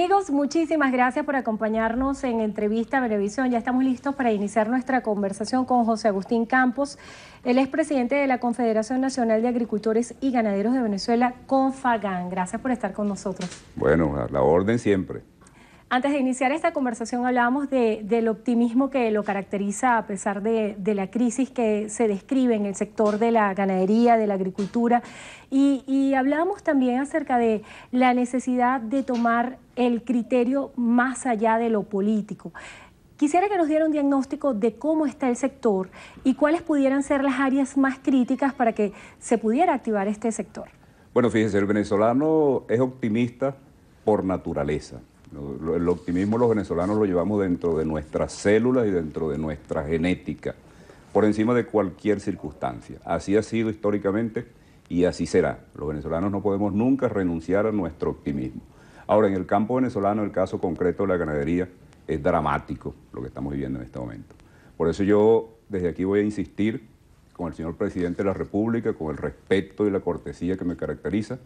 Amigos, muchísimas gracias por acompañarnos en Entrevista Venevisión. Ya estamos listos para iniciar nuestra conversación con José Agustín Campos. el es presidente de la Confederación Nacional de Agricultores y Ganaderos de Venezuela, CONFAGAN. Gracias por estar con nosotros. Bueno, a la orden siempre. Antes de iniciar esta conversación hablábamos del optimismo que lo caracteriza a pesar de, la crisis que se describe en el sector de la ganadería, de la agricultura, y, y hablábamos también acerca de la necesidad de tomar el criterio más allá de lo político. Quisiera que nos diera un diagnóstico de cómo está el sector y cuáles pudieran ser las áreas más críticas para que se pudiera activar este sector. Bueno, fíjese, el venezolano es optimista por naturaleza el optimismo los venezolanos lo llevamos dentro de nuestras células y dentro de nuestra genética, por encima de cualquier circunstancia. Así ha sido históricamente y así será. Los venezolanos no podemos nunca renunciar a nuestro optimismo. Ahora, en el campo venezolano, el caso concreto de la ganadería es dramático lo que estamos viviendo en este momento. Por eso yo desde aquí voy a insistir con el señor presidente de la República, con el respeto y la cortesía que me caracteriza,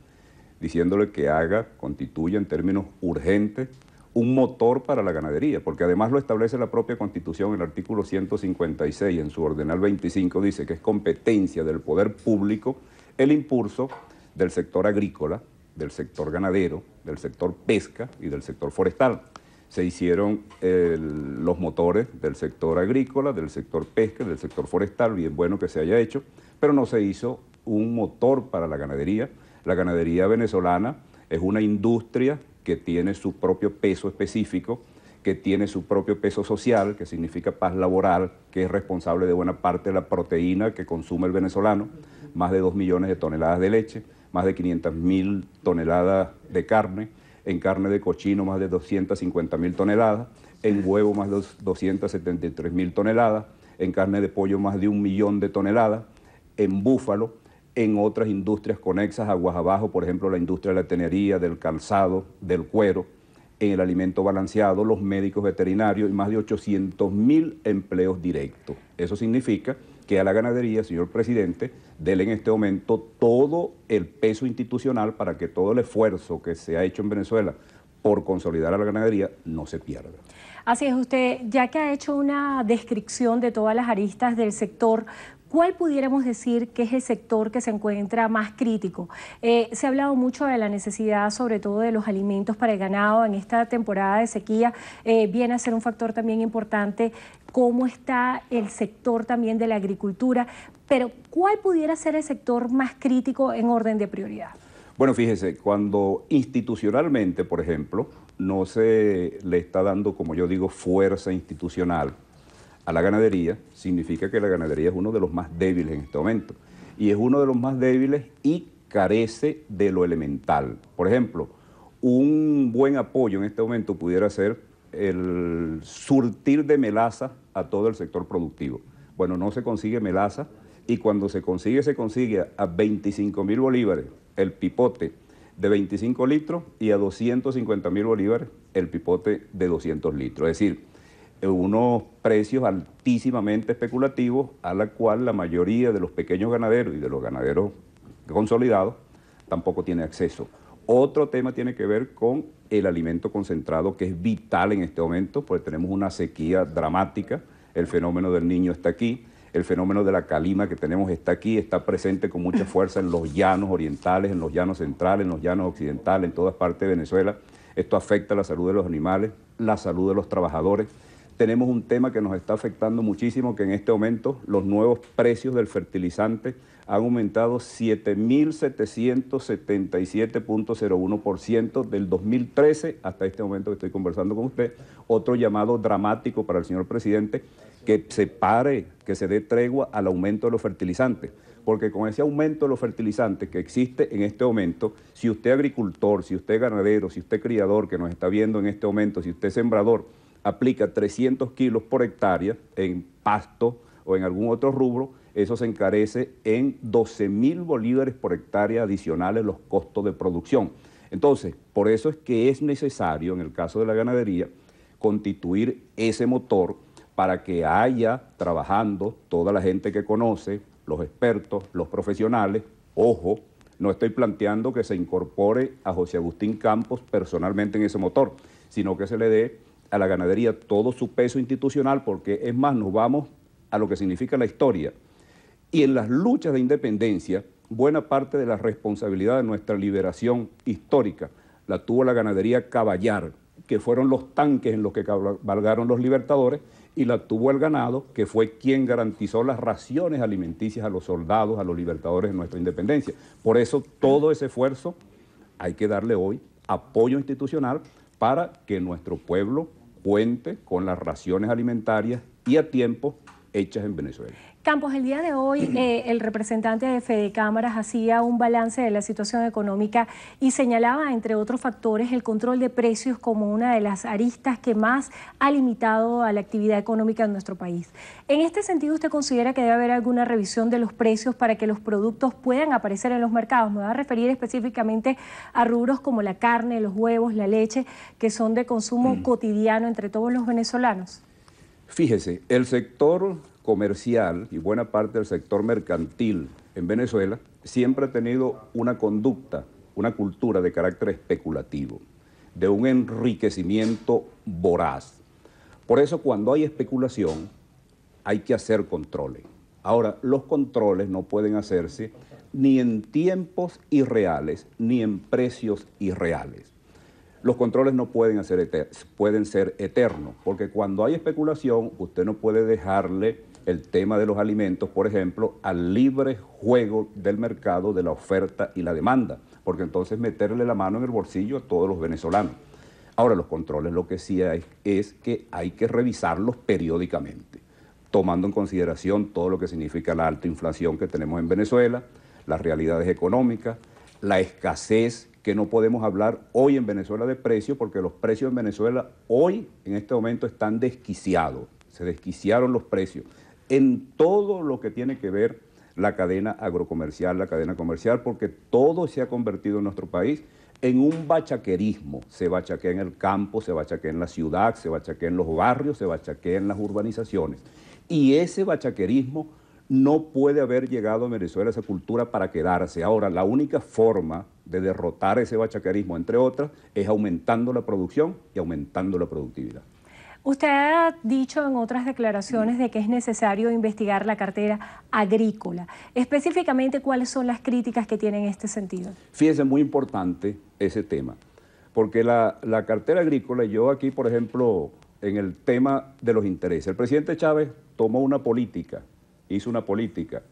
diciéndole que haga, constituya en términos urgentes un motor para la ganadería, porque además lo establece la propia Constitución, el artículo 156 en su ordenal 25 dice que es competencia del poder público el impulso del sector agrícola, del sector ganadero, del sector pesca y del sector forestal. Se hicieron los motores del sector agrícola, del sector pesca, del sector forestal, bien bueno que se haya hecho, pero no se hizo un motor para la ganadería la ganadería venezolana es una industria que tiene su propio peso específico, que tiene su propio peso social, que significa paz laboral, que es responsable de buena parte de la proteína que consume el venezolano, más de 2 millones de toneladas de leche, más de 500 mil toneladas de carne, en carne de cochino más de 250 mil toneladas, en huevo más de 273 mil toneladas, en carne de pollo más de un millón de toneladas, en búfalo en otras industrias conexas, aguas abajo, por ejemplo, la industria de la tenería, del calzado, del cuero, en el alimento balanceado, los médicos veterinarios y más de 800 mil empleos directos. Eso significa que a la ganadería, señor presidente, dele en este momento todo el peso institucional para que todo el esfuerzo que se ha hecho en Venezuela por consolidar a la ganadería no se pierda. Así es, usted ya que ha hecho una descripción de todas las aristas del sector, ¿Cuál pudiéramos decir que es el sector que se encuentra más crítico? Eh, se ha hablado mucho de la necesidad, sobre todo de los alimentos para el ganado en esta temporada de sequía, eh, viene a ser un factor también importante cómo está el sector también de la agricultura, pero ¿cuál pudiera ser el sector más crítico en orden de prioridad? Bueno, fíjese, cuando institucionalmente, por ejemplo, no se le está dando, como yo digo, fuerza institucional, a la ganadería, significa que la ganadería es uno de los más débiles en este momento. Y es uno de los más débiles y carece de lo elemental. Por ejemplo, un buen apoyo en este momento pudiera ser el surtir de melaza a todo el sector productivo. Bueno, no se consigue melaza y cuando se consigue, se consigue a 25 mil bolívares el pipote de 25 litros y a 250 mil bolívares el pipote de 200 litros. Es decir, eh, unos precios altísimamente especulativos a la cual la mayoría de los pequeños ganaderos y de los ganaderos consolidados tampoco tiene acceso. Otro tema tiene que ver con el alimento concentrado que es vital en este momento, porque tenemos una sequía dramática, el fenómeno del niño está aquí, el fenómeno de la calima que tenemos está aquí, está presente con mucha fuerza en los llanos orientales, en los llanos centrales, en los llanos occidentales, en todas partes de Venezuela. Esto afecta la salud de los animales, la salud de los trabajadores tenemos un tema que nos está afectando muchísimo, que en este momento los nuevos precios del fertilizante han aumentado 7.777.01% del 2013 hasta este momento que estoy conversando con usted. Otro llamado dramático para el señor presidente, que se pare, que se dé tregua al aumento de los fertilizantes. Porque con ese aumento de los fertilizantes que existe en este momento, si usted agricultor, si usted ganadero, si usted criador que nos está viendo en este momento, si usted sembrador, aplica 300 kilos por hectárea en pasto o en algún otro rubro, eso se encarece en 12 mil bolívares por hectárea adicionales los costos de producción. Entonces, por eso es que es necesario, en el caso de la ganadería, constituir ese motor para que haya trabajando toda la gente que conoce, los expertos, los profesionales. Ojo, no estoy planteando que se incorpore a José Agustín Campos personalmente en ese motor, sino que se le dé a la ganadería todo su peso institucional, porque es más, nos vamos a lo que significa la historia. Y en las luchas de independencia, buena parte de la responsabilidad de nuestra liberación histórica la tuvo la ganadería caballar, que fueron los tanques en los que cabalgaron los libertadores, y la tuvo el ganado, que fue quien garantizó las raciones alimenticias a los soldados, a los libertadores de nuestra independencia. Por eso todo ese esfuerzo hay que darle hoy apoyo institucional para que nuestro pueblo puente con las raciones alimentarias y a tiempo hechas en Venezuela. Campos, el día de hoy eh, el representante de Fede Cámaras hacía un balance de la situación económica y señalaba, entre otros factores, el control de precios como una de las aristas que más ha limitado a la actividad económica en nuestro país. En este sentido, ¿usted considera que debe haber alguna revisión de los precios para que los productos puedan aparecer en los mercados? Me va a referir específicamente a rubros como la carne, los huevos, la leche, que son de consumo mm. cotidiano entre todos los venezolanos. Fíjese, el sector comercial y buena parte del sector mercantil en Venezuela siempre ha tenido una conducta, una cultura de carácter especulativo, de un enriquecimiento voraz. Por eso cuando hay especulación hay que hacer controles. Ahora, los controles no pueden hacerse ni en tiempos irreales, ni en precios irreales. Los controles no pueden, hacer pueden ser eternos, porque cuando hay especulación, usted no puede dejarle el tema de los alimentos, por ejemplo, al libre juego del mercado de la oferta y la demanda, porque entonces meterle la mano en el bolsillo a todos los venezolanos. Ahora, los controles lo que sí hay es que hay que revisarlos periódicamente, tomando en consideración todo lo que significa la alta inflación que tenemos en Venezuela, las realidades económicas, la escasez que no podemos hablar hoy en Venezuela de precios porque los precios en Venezuela hoy, en este momento, están desquiciados. Se desquiciaron los precios en todo lo que tiene que ver la cadena agrocomercial, la cadena comercial, porque todo se ha convertido en nuestro país en un bachaquerismo. Se bachaquea en el campo, se bachaquea en la ciudad, se bachaquea en los barrios, se bachaquea en las urbanizaciones. Y ese bachaquerismo no puede haber llegado a Venezuela, esa cultura, para quedarse. Ahora, la única forma de derrotar ese bachaquerismo, entre otras, es aumentando la producción y aumentando la productividad. Usted ha dicho en otras declaraciones de que es necesario investigar la cartera agrícola. Específicamente, ¿cuáles son las críticas que tiene en este sentido? Fíjese, muy importante ese tema, porque la, la cartera agrícola, yo aquí, por ejemplo, en el tema de los intereses, el presidente Chávez tomó una política, hizo una política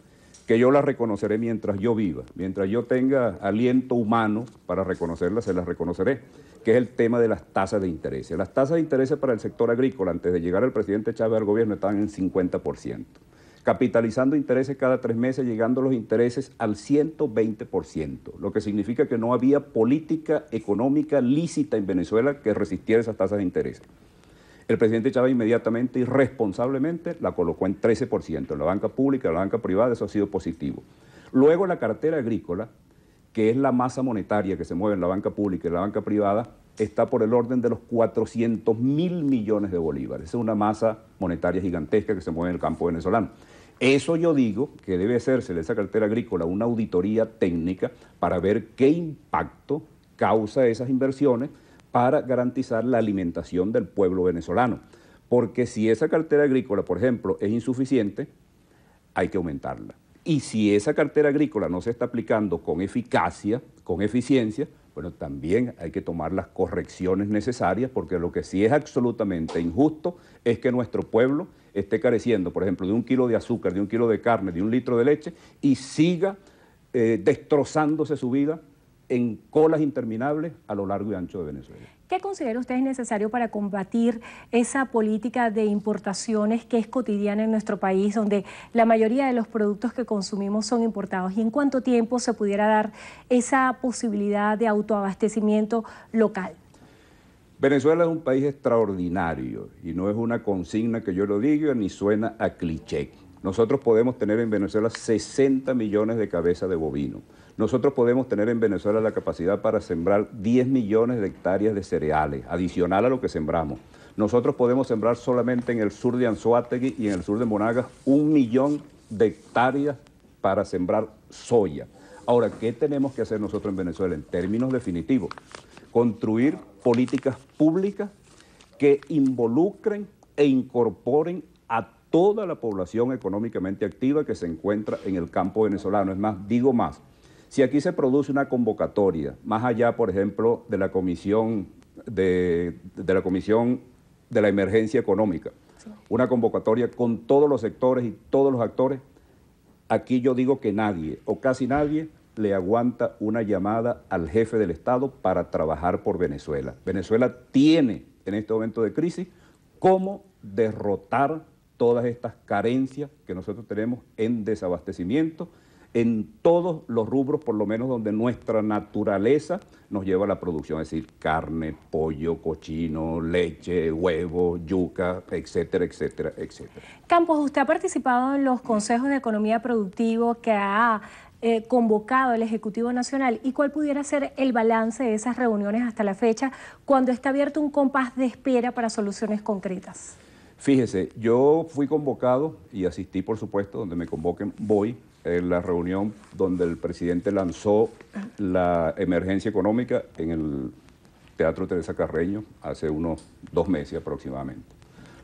que yo las reconoceré mientras yo viva, mientras yo tenga aliento humano para reconocerlas, se las reconoceré, que es el tema de las tasas de interés. Las tasas de interés para el sector agrícola antes de llegar el presidente Chávez al gobierno estaban en 50%, capitalizando intereses cada tres meses, llegando los intereses al 120%, lo que significa que no había política económica lícita en Venezuela que resistiera esas tasas de interés. El presidente Chávez inmediatamente y responsablemente la colocó en 13%, en la banca pública, en la banca privada, eso ha sido positivo. Luego la cartera agrícola, que es la masa monetaria que se mueve en la banca pública y en la banca privada, está por el orden de los 400 mil millones de bolívares. Es una masa monetaria gigantesca que se mueve en el campo venezolano. Eso yo digo que debe hacerse de esa cartera agrícola una auditoría técnica para ver qué impacto causa esas inversiones para garantizar la alimentación del pueblo venezolano. Porque si esa cartera agrícola, por ejemplo, es insuficiente, hay que aumentarla. Y si esa cartera agrícola no se está aplicando con eficacia, con eficiencia, bueno, también hay que tomar las correcciones necesarias, porque lo que sí es absolutamente injusto es que nuestro pueblo esté careciendo, por ejemplo, de un kilo de azúcar, de un kilo de carne, de un litro de leche, y siga eh, destrozándose su vida en colas interminables a lo largo y ancho de Venezuela. ¿Qué considera usted es necesario para combatir esa política de importaciones que es cotidiana en nuestro país, donde la mayoría de los productos que consumimos son importados? ¿Y en cuánto tiempo se pudiera dar esa posibilidad de autoabastecimiento local? Venezuela es un país extraordinario y no es una consigna que yo lo diga ni suena a cliché. Nosotros podemos tener en Venezuela 60 millones de cabezas de bovino. Nosotros podemos tener en Venezuela la capacidad para sembrar 10 millones de hectáreas de cereales, adicional a lo que sembramos. Nosotros podemos sembrar solamente en el sur de Anzuategui y en el sur de Monagas un millón de hectáreas para sembrar soya. Ahora, ¿qué tenemos que hacer nosotros en Venezuela en términos definitivos? Construir políticas públicas que involucren e incorporen a toda la población económicamente activa que se encuentra en el campo venezolano. Es más, digo más, si aquí se produce una convocatoria, más allá, por ejemplo, de la comisión de, la comisión de la emergencia económica, una convocatoria con todos los sectores y todos los actores, aquí yo digo que nadie o casi nadie le aguanta una llamada al jefe del Estado para trabajar por Venezuela. Venezuela tiene en este momento de crisis cómo derrotar todas estas carencias que nosotros tenemos en desabastecimiento en todos los rubros, por lo menos donde nuestra naturaleza nos lleva a la producción, es decir, carne, pollo, cochino, leche, huevo, yuca, etcétera, etcétera, etcétera. Campos, usted ha participado en los consejos de economía productivo que ha eh, convocado el Ejecutivo Nacional y cuál pudiera ser el balance de esas reuniones hasta la fecha cuando está abierto un compás de espera para soluciones concretas. Fíjese, yo fui convocado y asistí, por supuesto, donde me convoquen, voy en la reunión donde el presidente lanzó la emergencia económica en el Teatro Teresa Carreño hace unos dos meses aproximadamente.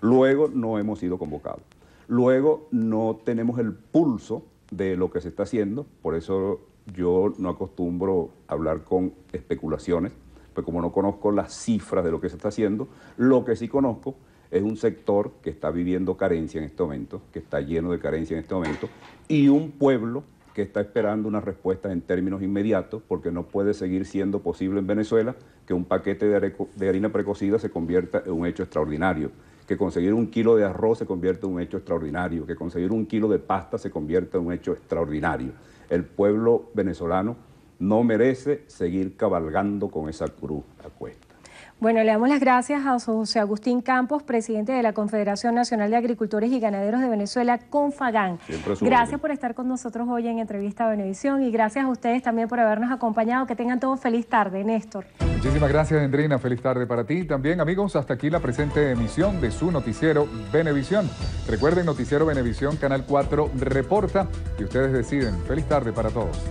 Luego no hemos sido convocados. Luego no tenemos el pulso de lo que se está haciendo, por eso yo no acostumbro hablar con especulaciones, pues como no conozco las cifras de lo que se está haciendo, lo que sí conozco es un sector que está viviendo carencia en este momento, que está lleno de carencia en este momento, y un pueblo que está esperando una respuesta en términos inmediatos, porque no puede seguir siendo posible en Venezuela que un paquete de harina precocida se convierta en un hecho extraordinario, que conseguir un kilo de arroz se convierta en un hecho extraordinario, que conseguir un kilo de pasta se convierta en un hecho extraordinario. El pueblo venezolano no merece seguir cabalgando con esa cruz a cuesta. Bueno, le damos las gracias a José Agustín Campos, presidente de la Confederación Nacional de Agricultores y Ganaderos de Venezuela, CONFAGAN. Gracias por estar con nosotros hoy en Entrevista a Benevisión y gracias a ustedes también por habernos acompañado. Que tengan todos feliz tarde, Néstor. Muchísimas gracias, Endrina. Feliz tarde para ti. También, amigos, hasta aquí la presente emisión de su noticiero Benevisión. Recuerden, Noticiero Benevisión, Canal 4 reporta y ustedes deciden. Feliz tarde para todos.